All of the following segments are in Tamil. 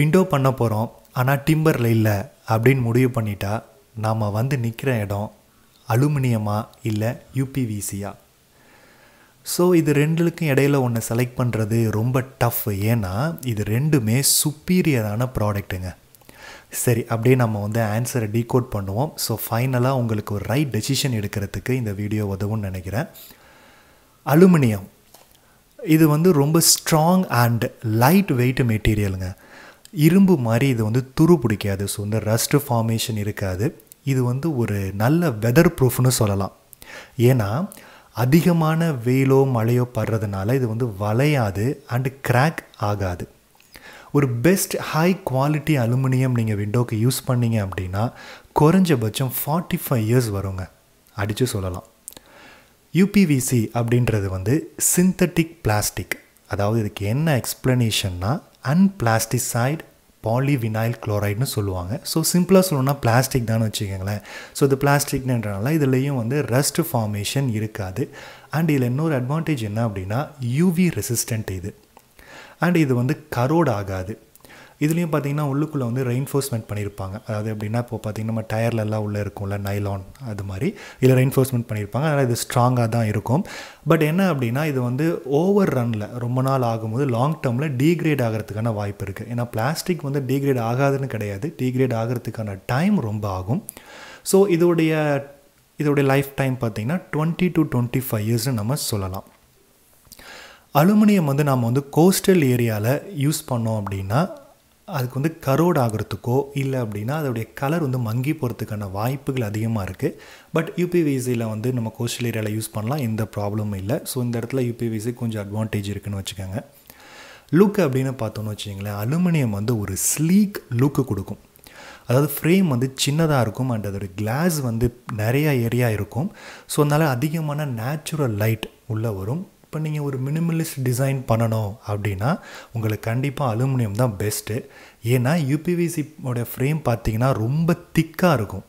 விண்டோ பண்ண போகிறோம் ஆனால் டிம்பரில் இல்லை அப்படின்னு முடிவு பண்ணிட்டா நாம் வந்து நிற்கிற இடம் அலுமினியமா இல்லை யூபிவிசியா ஸோ இது ரெண்டுக்கும் இடையில் ஒன்று செலக்ட் பண்ணுறது ரொம்ப டஃப் ஏன்னா இது ரெண்டுமே சுப்பீரியரான ப்ராடக்ட்டுங்க சரி அப்படியே நம்ம வந்து ஆன்சரை டீகோட் பண்ணுவோம் ஸோ ஃபைனலாக உங்களுக்கு ஒரு ரைட் டெசிஷன் எடுக்கிறதுக்கு இந்த வீடியோ உதவும்னு நினைக்கிறேன் அலுமினியம் இது வந்து ரொம்ப ஸ்ட்ராங் அண்ட் லைட் வெயிட் மெட்டீரியலுங்க இரும்பு மாதிரி இது வந்து துரு பிடிக்காது ஸோ வந்து ரஸ்ட் ஃபார்மேஷன் இருக்காது இது வந்து ஒரு நல்ல வெதர் ப்ரூஃப்னு சொல்லலாம் ஏன்னா அதிகமான வெயிலோ மழையோ படுறதுனால இது வந்து வளையாது அண்டு கிராக் ஆகாது ஒரு பெஸ்ட் ஹை குவாலிட்டி அலுமினியம் நீங்கள் விண்டோக்கு யூஸ் பண்ணிங்க அப்படின்னா குறைஞ்சபட்சம் ஃபார்ட்டி ஃபைவ் இயர்ஸ் வருங்க அடித்து சொல்லலாம் யூபிவிசி அப்படின்றது வந்து சிந்தட்டிக் பிளாஸ்டிக் அதாவது இதுக்கு என்ன எக்ஸ்ப்ளனேஷன்னா அன்பிளாஸ்டிசைட் பாலிவினைல் குளோரைடுன்னு சொல்லுவாங்க ஸோ சிம்பிளாக சொல்லணும்னா பிளாஸ்டிக் தான் வச்சுக்கோங்களேன் ஸோ இது பிளாஸ்டிக்ன்றனால இதுலேயும் வந்து ரஸ்ட் ஃபார்மேஷன் இருக்காது அண்ட் இதில் இன்னொரு அட்வான்டேஜ் என்ன அப்படின்னா யூவி ரெசிஸ்டண்ட் இது அண்ட் இது வந்து கரோட் ஆகாது இதுலேயும் பார்த்திங்கன்னா உள்ளுக்குள்ளே வந்து ரெயின்ஃபோர்ஸ்மெண்ட் பண்ணியிருப்பாங்க அதாவது எப்படின்னா இப்போ பார்த்திங்கன்னா நம்ம டயர்லலாம் உள்ளே இருக்கும்ல நைலான் அது மாதிரி இதில் ரெயின்ஃபோர்ஸ்மெண்ட் பண்ணியிருப்பாங்க அதனால் இது ஸ்ட்ராங்காக தான் இருக்கும் பட் என்ன அப்படின்னா இது வந்து ஓவர் ரனில் ரொம்ப நாள் ஆகும்போது லாங் டேர்மில் டீக்ரேட் ஆகிறதுக்கான வாய்ப்பு இருக்குது ஏன்னா பிளாஸ்டிக் வந்து டீக்ரேட் ஆகாதுன்னு கிடையாது டீக்ரேட் ஆகிறதுக்கான டைம் ரொம்ப ஆகும் ஸோ இதோடைய இதோடைய லைஃப் டைம் பார்த்திங்கன்னா டுவெண்ட்டி டு டுவெண்ட்டி ஃபைவ் இயர்ஸ்னு நம்ம சொல்லலாம் அலுமினியம் வந்து நாம் வந்து கோஸ்டல் ஏரியாவில் யூஸ் பண்ணோம் அப்படின்னா அதுக்கு வந்து கரோட் ஆகிறதுக்கோ இல்லை அப்படின்னா அதோடைய கலர் வந்து மங்கி போகிறதுக்கான வாய்ப்புகள் அதிகமாக இருக்குது பட் யூபிவிசியில் வந்து நம்ம கோஸ்டல் ஏரியாவில் யூஸ் பண்ணலாம் எந்த ப்ராப்ளமும் இல்லை ஸோ இந்த இடத்துல யூபிவிசி கொஞ்சம் அட்வான்டேஜ் இருக்குன்னு வச்சுக்கோங்க லுக் அப்படின்னு பார்த்தோன்னு வச்சிங்களேன் அலுமினியம் வந்து ஒரு ஸ்லீக் லுக்கு கொடுக்கும் அதாவது ஃப்ரேம் வந்து சின்னதாக இருக்கும் அண்ட் அதோடய கிளாஸ் வந்து நிறையா ஏரியா இருக்கும் ஸோ அதனால் அதிகமான நேச்சுரல் லைட் உள்ளே வரும் இப்போ நீங்கள் ஒரு மினிமலிஸ்ட் டிசைன் பண்ணணும் அப்படின்னா உங்களுக்கு கண்டிப்பாக அலுமினியம் தான் பெஸ்ட்டு ஏன்னா உடைய ஃப்ரேம் பார்த்தீங்கன்னா ரொம்ப திக்காக இருக்கும்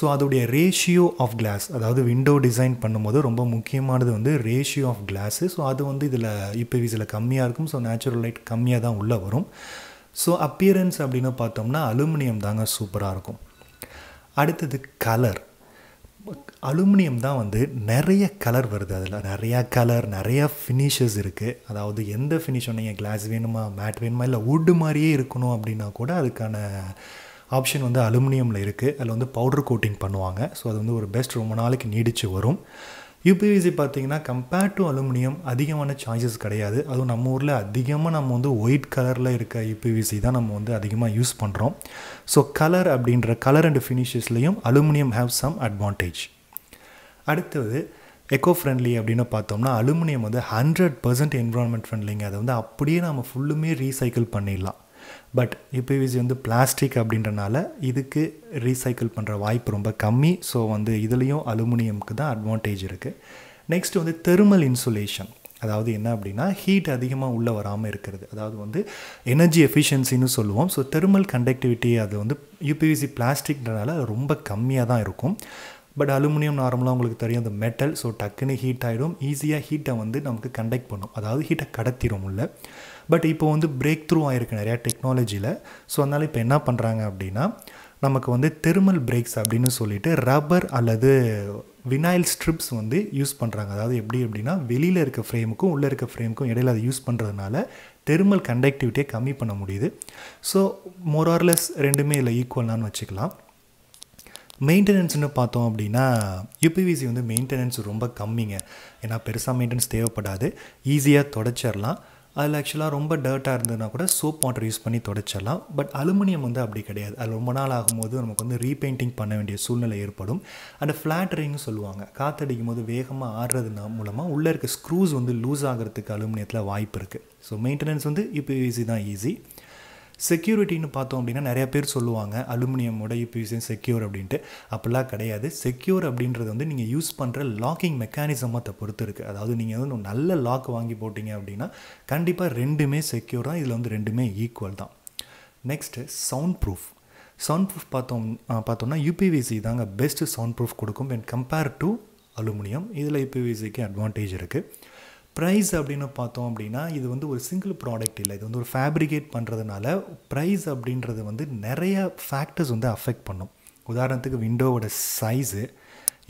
ஸோ அதோடைய ரேஷியோ ஆஃப் கிளாஸ் அதாவது விண்டோ டிசைன் பண்ணும்போது ரொம்ப முக்கியமானது வந்து ரேஷியோ ஆஃப் கிளாஸு ஸோ அது வந்து இதில் யூபிவிசியில் கம்மியாக இருக்கும் ஸோ நேச்சுரல் லைட் கம்மியாக தான் உள்ளே வரும் ஸோ அப்பியரன்ஸ் அப்படின்னு பார்த்தோம்னா அலுமினியம் தாங்க சூப்பராக இருக்கும் அடுத்தது கலர் அலுமினியம் தான் வந்து நிறைய கலர் வருது அதில் நிறையா கலர் நிறையா ஃபினிஷஸ் இருக்குது அதாவது எந்த ஃபினிஷ் நீங்கள் கிளாஸ் வேணுமா மேட் வேணுமா இல்லை வுட் மாதிரியே இருக்கணும் அப்படின்னா கூட அதுக்கான ஆப்ஷன் வந்து அலுமினியமில் இருக்குது அதில் வந்து பவுடர் கோட்டிங் பண்ணுவாங்க ஸோ அது வந்து ஒரு பெஸ்ட் ரொம்ப நாளைக்கு நீடித்து வரும் யூபிவிசி பார்த்தீங்கன்னா கம்பேர்ட் டு அலுமினியம் அதிகமான சாய்ஸஸ் கிடையாது அதுவும் நம்ம ஊரில் அதிகமாக நம்ம வந்து ஒயிட் கலரில் இருக்க யூபிவிசி தான் நம்ம வந்து அதிகமாக யூஸ் பண்ணுறோம் ஸோ கலர் அப்படின்ற கலர் அண்ட் ஃபினிஷஸ்லேயும் அலுமினியம் ஹேவ் சம் அட்வான்டேஜ் அடுத்தது எக்கோ ஃப்ரெண்ட்லி அப்படின்னு பார்த்தோம்னா அலுமினியம் வந்து ஹண்ட்ரட் பர்சன்ட் என்வரான்மெண்ட் ஃப்ரெண்ட்லிங்க அதை வந்து அப்படியே நம்ம ஃபுல்லுமே ரீசைக்கிள் பண்ணிடலாம் பட் யூபிவிசி வந்து பிளாஸ்டிக் அப்படின்றனால இதுக்கு ரீசைக்கிள் பண்ணுற வாய்ப்பு ரொம்ப கம்மி ஸோ வந்து இதுலேயும் அலுமினியமுக்கு தான் அட்வான்டேஜ் இருக்குது நெக்ஸ்ட் வந்து தெர்மல் இன்சுலேஷன் அதாவது என்ன அப்படின்னா ஹீட் அதிகமாக உள்ளே வராமல் இருக்கிறது அதாவது வந்து எனர்ஜி எஃபிஷியன்சின்னு சொல்லுவோம் ஸோ தெர்மல் கண்டக்டிவிட்டி அது வந்து யூபிவிசி பிளாஸ்டிக்னால ரொம்ப கம்மியாக தான் இருக்கும் பட் அலுமினியம் நார்மலாக உங்களுக்கு தெரியும் அந்த மெட்டல் ஸோ டக்குன்னு ஹீட் ஆகிடும் ஈஸியாக ஹீட்டை வந்து நமக்கு கண்டக்ட் பண்ணும் அதாவது ஹீட்டை கடத்திடும் உள்ள பட் இப்போ வந்து பிரேக் த்ரூ ஆகிருக்கு நிறையா டெக்னாலஜியில் ஸோ அதனால் இப்போ என்ன பண்ணுறாங்க அப்படின்னா நமக்கு வந்து தெர்மல் பிரேக்ஸ் அப்படின்னு சொல்லிட்டு ரப்பர் அல்லது வினாயில் ஸ்ட்ரிப்ஸ் வந்து யூஸ் பண்ணுறாங்க அதாவது எப்படி அப்படின்னா வெளியில் இருக்க ஃப்ரேமுக்கும் உள்ளே இருக்க ஃப்ரேமுக்கும் இடையில் அதை யூஸ் பண்ணுறதுனால தெர்மல் கண்டக்டிவிட்டியை கம்மி பண்ண முடியுது ஸோ மோரார்லெஸ் ரெண்டுமே இல்லை ஈக்குவல்னான்னு வச்சுக்கலாம் மெயின்டெனன்ஸ்னு பார்த்தோம் அப்படின்னா யூபிவிசி வந்து மெயின்டெனன்ஸ் ரொம்ப கம்மிங்க ஏன்னா பெருசாக மெயின்டெனன்ஸ் தேவைப்படாது ஈஸியாக தொடச்சிடலாம் அதில் ஆக்சுவலாக ரொம்ப டர்ட்டாக இருந்ததுனா கூட சோப் வாட்டர் யூஸ் பண்ணி தொடச்சிடலாம் பட் அலுமினியம் வந்து அப்படி கிடையாது அது ரொம்ப நாள் ஆகும்போது நமக்கு வந்து ரீபெயிண்டிங் பண்ண வேண்டிய சூழ்நிலை ஏற்படும் அந்த ஃப்ளாட்டரிங்னு சொல்லுவாங்க காற்றடிக்கும் போது வேகமாக ஆடுறதுனா மூலமாக உள்ளே இருக்க ஸ்க்ரூஸ் வந்து லூஸ் ஆகிறதுக்கு அலுமினியத்தில் வாய்ப்பு இருக்குது ஸோ மெயின்டெனன்ஸ் வந்து இப்போ ஈஸி தான் ஈஸி செக்யூரிட்டின்னு பார்த்தோம் அப்படின்னா நிறைய பேர் சொல்லுவாங்க அலுமினியமோட யூபிஎஸ்என் செக்யூர் அப்படின்ட்டு அப்படிலாம் கிடையாது செக்யூர் அப்படின்றது வந்து நீங்கள் யூஸ் பண்ணுற லாக்கிங் மெக்கானிசமாக அதை பொறுத்து இருக்குது அதாவது நீங்கள் வந்து நல்ல லாக் வாங்கி போட்டிங்க அப்படின்னா கண்டிப்பாக ரெண்டுமே செக்யூர் தான் இதில் வந்து ரெண்டுமே ஈக்குவல் தான் next sound proof sound proof பார்த்தோம் பார்த்தோம்னா யூபிவிசி தாங்க பெஸ்ட்டு சவுண்ட் ப்ரூஃப் கொடுக்கும் அண்ட் கம்பேர் டு அலுமினியம் இதில் யூபிவிசிக்கு அட்வான்டேஜ் இருக்குது ப்ரைஸ் அப்படின்னு பார்த்தோம் அப்படின்னா இது வந்து ஒரு சிங்கிள் ப்ராடக்ட் இல்லை இது வந்து ஒரு ஃபேப்ரிகேட் பண்ணுறதுனால ப்ரைஸ் அப்படின்றது வந்து நிறைய ஃபேக்டர்ஸ் வந்து அஃபெக்ட் பண்ணும் உதாரணத்துக்கு விண்டோவோட சைஸு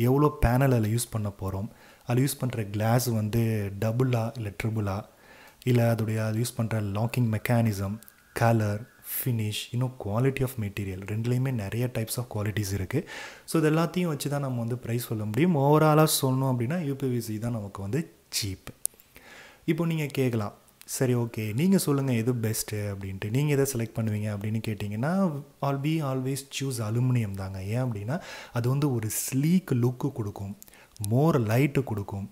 எவ்வளோ பேனல் அதில் யூஸ் பண்ண போகிறோம் அதில் யூஸ் பண்ணுற கிளாஸ் வந்து டபுளா இல்லை ட்ரிபிளா இல்லை அதோடைய அது யூஸ் பண்ணுற லாக்கிங் மெக்கானிசம் கலர் ஃபினிஷ் இன்னும் குவாலிட்டி ஆஃப் மெட்டீரியல் ரெண்டுலேயுமே நிறைய டைப்ஸ் ஆஃப் குவாலிட்டிஸ் இருக்குது ஸோ இது எல்லாத்தையும் வச்சு தான் நம்ம வந்து ப்ரைஸ் சொல்ல முடியும் ஓவராலாக சொல்லணும் அப்படின்னா யூபிவிசி தான் நமக்கு வந்து சீப்பு இப்போ நீங்கள் கேட்கலாம் சரி ஓகே நீங்கள் சொல்லுங்கள் எது பெஸ்ட்டு அப்படின்ட்டு நீங்கள் எதை செலக்ட் பண்ணுவீங்க அப்படின்னு கேட்டிங்கன்னா all be always choose aluminium தாங்க ஏன் அப்படின்னா அது வந்து ஒரு ஸ்லீக் லுக்கு கொடுக்கும் மோர் லைட்டு கொடுக்கும்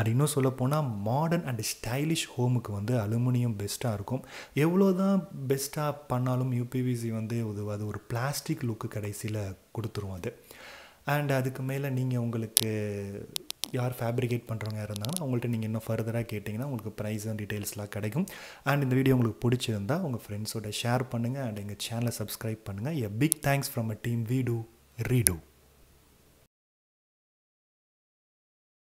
அது இன்னும் சொல்லப்போனால் மாடர்ன் அண்ட் ஸ்டைலிஷ் ஹோமுக்கு வந்து அலுமினியம் பெஸ்ட்டாக இருக்கும் எவ்வளோ தான் பெஸ்ட்டாக பண்ணாலும் யூபிவிசி வந்து அது ஒரு பிளாஸ்டிக் லுக்கு கடைசியில் கொடுத்துரும் அது அண்ட் அதுக்கு மேலே நீங்கள் உங்களுக்கு யார் ஃபேப்ரிகேட் பண்ணுறவங்க இருந்தாங்கன்னா அவங்கள்ட்ட நீங்கள் இன்னும் ஃபர்தராக கேட்டிங்கன்னா உங்களுக்கு ப்ரைஸ் அண்ட் டீட்டெயில்ஸ்லாம் கிடைக்கும் அண்ட் இந்த வீடியோ உங்களுக்கு பிடிச்சிருந்தா உங்கள் ஃப்ரெண்ட்ஸோட ஷேர் பண்ணுங்கள் அண்ட் எங்கள் சேனலை சப்ஸ்கிரைப் பண்ணுங்கள் a big thanks from a team Veedu redo